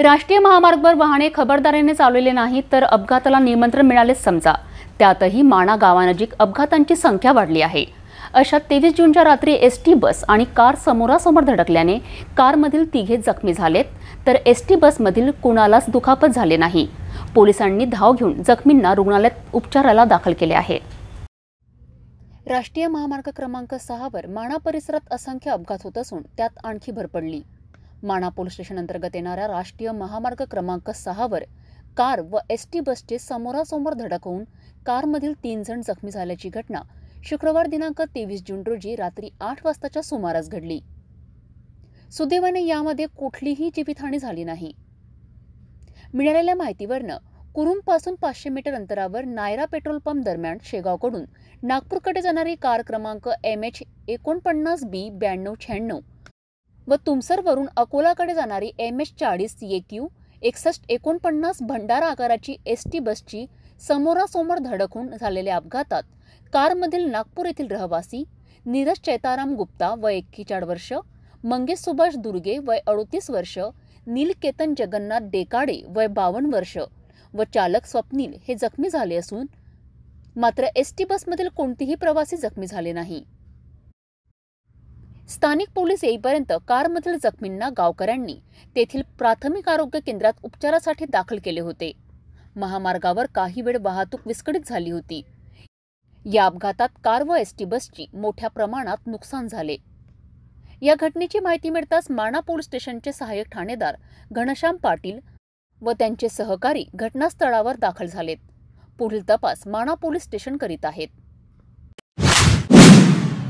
राष्ट्रीय महामार्गवर वाहने खबरदारीने चालवले नाहीत तर अपघाताला निमंत्रण मिळालेच समजा त्यातही माणा गावानजीक अपघातांची संख्या वाढली आहे अशा तेवीस जूनच्या रात्री एस टी बस आणि कार समोरासमोर धडकल्याने कारमधील तिघे जखमी झालेत तर एस टी बसमधील कुणालाच दुखापत झाले नाही पोलिसांनी धाव घेऊन जखमींना रुग्णालयात उपचाराला दाखल केले आहे राष्ट्रीय महामार्ग क्रमांक सहावर माणा परिसरात असंख्य अपघात होत असून त्यात आणखी भर पडली माणा पोलीस स्टेशन अंतर्गत येणाऱ्या राष्ट्रीय महामार्ग क्रमांक सहावर कार व एस टी बसचे समोरासमोर धडक होऊन कारमधील तीन जण जखमी झाल्याची घटना शुक्रवार दिनांक तेवीस जून रोजी रात्री आठ वाजताच्या सुमारास घडली सुदैवाने यामध्ये कुठलीही जीवितहानी झाली नाही मिळालेल्या माहितीवरनं पासून पाचशे मीटर अंतरावर नायरा पेट्रोल पंप दरम्यान शेगावकडून नागपूरकडे जाणारी कार क्रमांक एम एच एकोणपन्नास बी ब्याण्णव शहाण्णव व तुमसरवरून अकोलाकडे जाणारी एम एस चाळीस ए क्यू एकसष्ट एकोणपन्नास भंडारा आकाराची एस टी बसची समोरासमोर धडकून झालेल्या अपघातात कारमधील नागपूर येथील रहवासी नीरज चैताराम गुप्ता व एक्केचाळ वर्ष मंगेश सुभाष दुर्गे वय अडोतीस वर्ष नीलकेतन जगन्नाथ डेकाडे वय बावन्न वर्ष व चालक स्वप्नील हे जखमी झाले असून मात्र एस टी बसमधील कोणतीही प्रवासी जखमी झाले नाही स्थानिक पोलीस येईपर्यंत कारमधील जखमींना गावकऱ्यांनी तेथील प्राथमिक आरोग्य केंद्रात उपचारासाठी दाखल केले होते महामार्गावर काही वेळ वाहतूक विस्कळीत झाली होती या अपघातात कार व एसटी बसची मोठ्या प्रमाणात नुकसान झाले या घटनेची माहिती मिळताच माणा पोलीस स्टेशनचे सहाय्यक ठाणेदार घनश्याम पाटील व त्यांचे सहकारी घटनास्थळावर दाखल झालेत पुढील तपास माणा पोलीस स्टेशन करीत आहेत